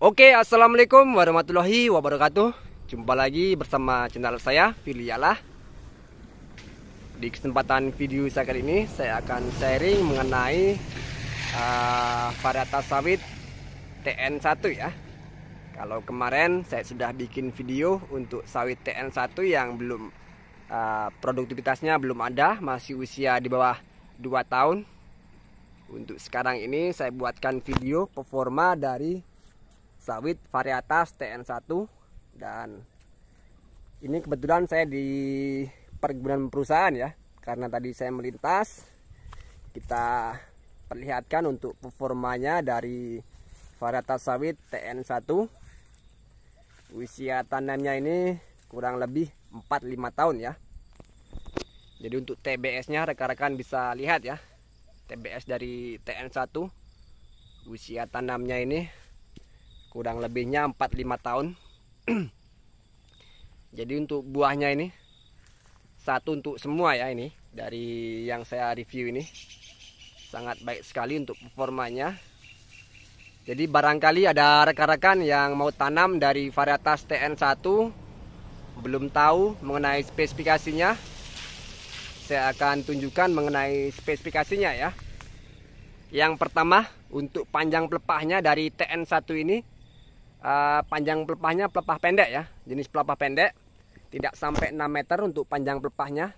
Oke, assalamualaikum warahmatullahi wabarakatuh. Jumpa lagi bersama channel saya, Filialah. Di kesempatan video saya kali ini, saya akan sharing mengenai uh, ah, varietas sawit TN1 ya. Kalau kemarin saya sudah bikin video untuk sawit TN1 yang belum uh, produktivitasnya belum ada, masih usia di bawah 2 tahun. Untuk sekarang ini saya buatkan video performa dari sawit varietas TN1 dan ini kebetulan saya di perkebunan perusahaan ya karena tadi saya melintas kita perlihatkan untuk performanya dari varietas sawit TN1 usia tanamnya ini kurang lebih 4-5 tahun ya jadi untuk TBS nya rekan-rekan bisa lihat ya TBS dari TN1 usia tanamnya ini kurang lebihnya 4-5 tahun jadi untuk buahnya ini satu untuk semua ya ini dari yang saya review ini sangat baik sekali untuk performanya jadi barangkali ada rekan-rekan yang mau tanam dari varietas TN1 belum tahu mengenai spesifikasinya saya akan tunjukkan mengenai spesifikasinya ya yang pertama untuk panjang pelepahnya dari TN1 ini Eh, panjang pelepahnya pelepah pendek ya jenis pelepah pendek tidak sampai 6 meter untuk panjang pelepahnya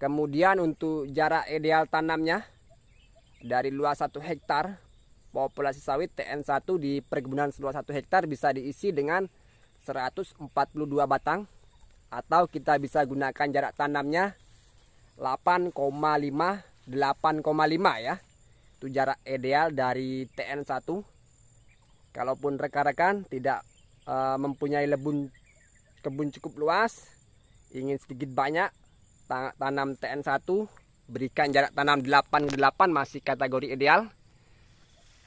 kemudian untuk jarak ideal tanamnya dari luas 1 hektar populasi sawit TN1 di perkebunan seluas 1 hektar bisa diisi dengan 142 batang atau kita bisa gunakan jarak tanamnya 8,5 8,5 ya itu jarak ideal dari TN1 kalaupun rekan-rekan tidak uh, mempunyai lebun kebun cukup luas ingin sedikit banyak tanam TN1 berikan jarak tanam 8 8 masih kategori ideal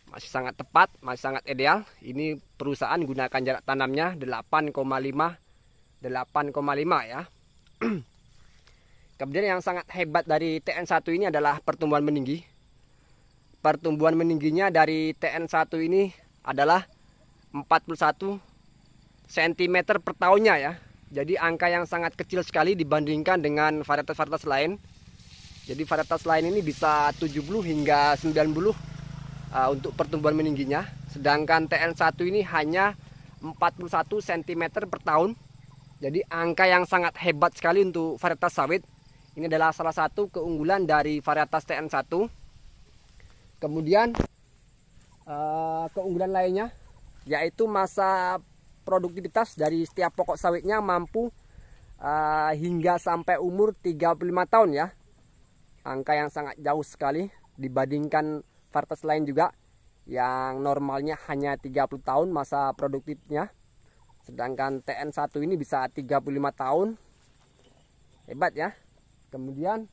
masih sangat tepat masih sangat ideal ini perusahaan gunakan jarak tanamnya 8,5 8,5 ya kemudian yang sangat hebat dari TN1 ini adalah pertumbuhan meninggi pertumbuhan meningginya dari TN1 ini adalah 41 cm per tahunnya ya. Jadi angka yang sangat kecil sekali dibandingkan dengan varietas-varietas lain. Jadi varietas lain ini bisa 70 hingga 90 uh, untuk pertumbuhan meningginya. Sedangkan TN1 ini hanya 41 cm per tahun. Jadi angka yang sangat hebat sekali untuk varietas sawit. Ini adalah salah satu keunggulan dari varietas TN1. Kemudian Eh, keunggulan lainnya yaitu masa produktivitas dari setiap pokok sawitnya mampu uh, hingga sampai umur 35 tahun ya. Angka yang sangat jauh sekali dibandingkan varietas lain juga yang normalnya hanya 30 tahun masa produktifnya. Sedangkan TN1 ini bisa 35 tahun. Hebat ya. Kemudian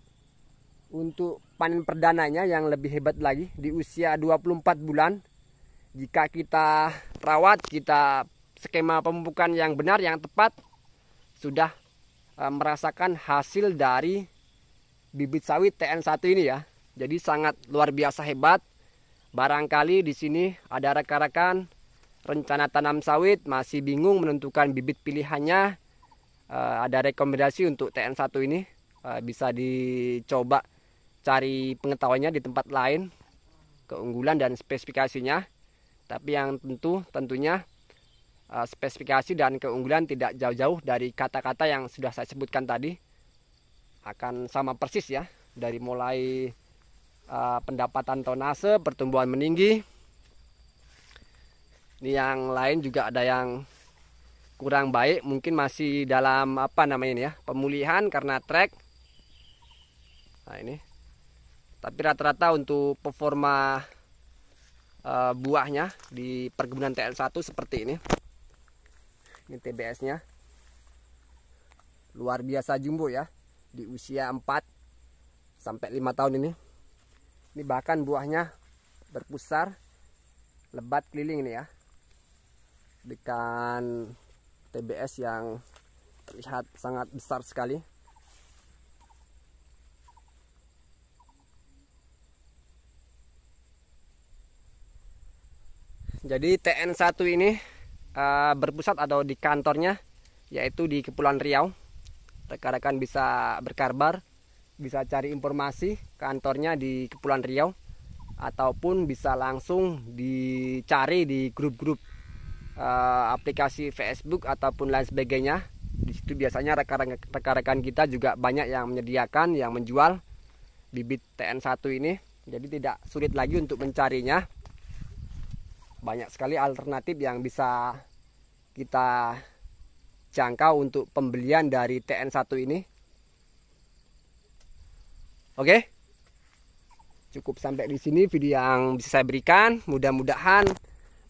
untuk panen perdananya yang lebih hebat lagi di usia 24 bulan jika kita rawat kita skema pemupukan yang benar yang tepat sudah e, merasakan hasil dari bibit sawit TN1 ini ya jadi sangat luar biasa hebat barangkali di sini ada rekan-rekan rencana tanam sawit masih bingung menentukan bibit pilihannya e, ada rekomendasi untuk TN1 ini e, bisa dicoba cari pengetahuannya di tempat lain keunggulan dan spesifikasinya tapi yang tentu tentunya eh, spesifikasi dan keunggulan tidak jauh-jauh dari kata-kata yang sudah saya sebutkan tadi akan sama persis ya dari mulai eh, pendapatan tonase pertumbuhan meninggi ini yang lain juga ada yang kurang baik mungkin masih dalam apa namanya ini ya pemulihan karena track nah ini tapi rata-rata untuk performa e, buahnya di perkebunan TL1 seperti ini. Ini TBS-nya. Luar biasa jumbo ya. Di usia 4 sampai 5 tahun ini. Ini bahkan buahnya berpusar lebat keliling ini ya. Dengan TBS yang terlihat sangat besar sekali. Jadi TN1 ini uh, berpusat atau di kantornya yaitu di Kepulauan Riau. Rekan-rekan bisa berkarbar, bisa cari informasi kantornya di Kepulauan Riau ataupun bisa langsung dicari di grup-grup uh, aplikasi Facebook ataupun lain sebagainya. Di situ biasanya rekan-rekan kita juga banyak yang menyediakan, yang menjual bibit TN1 ini. Jadi tidak sulit lagi untuk mencarinya banyak sekali alternatif yang bisa kita jangkau untuk pembelian dari TN1 ini. Oke. Cukup sampai di sini video yang bisa saya berikan. Mudah-mudahan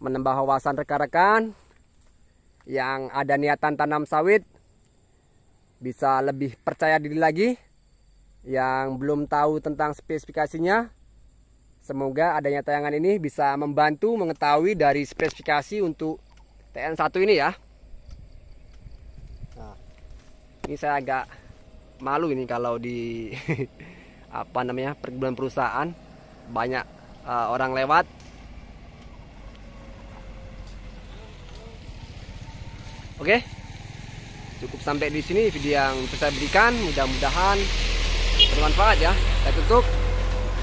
menambah wawasan rekan-rekan yang ada niatan tanam sawit bisa lebih percaya diri lagi yang belum tahu tentang spesifikasinya Semoga adanya tayangan ini bisa membantu mengetahui dari spesifikasi untuk TN1 ini ya. Nah, ini saya agak malu ini kalau di apa namanya perkebunan perusahaan banyak uh, orang lewat Oke, cukup sampai di sini video yang bisa berikan. Mudah-mudahan bermanfaat ya. Saya tutup.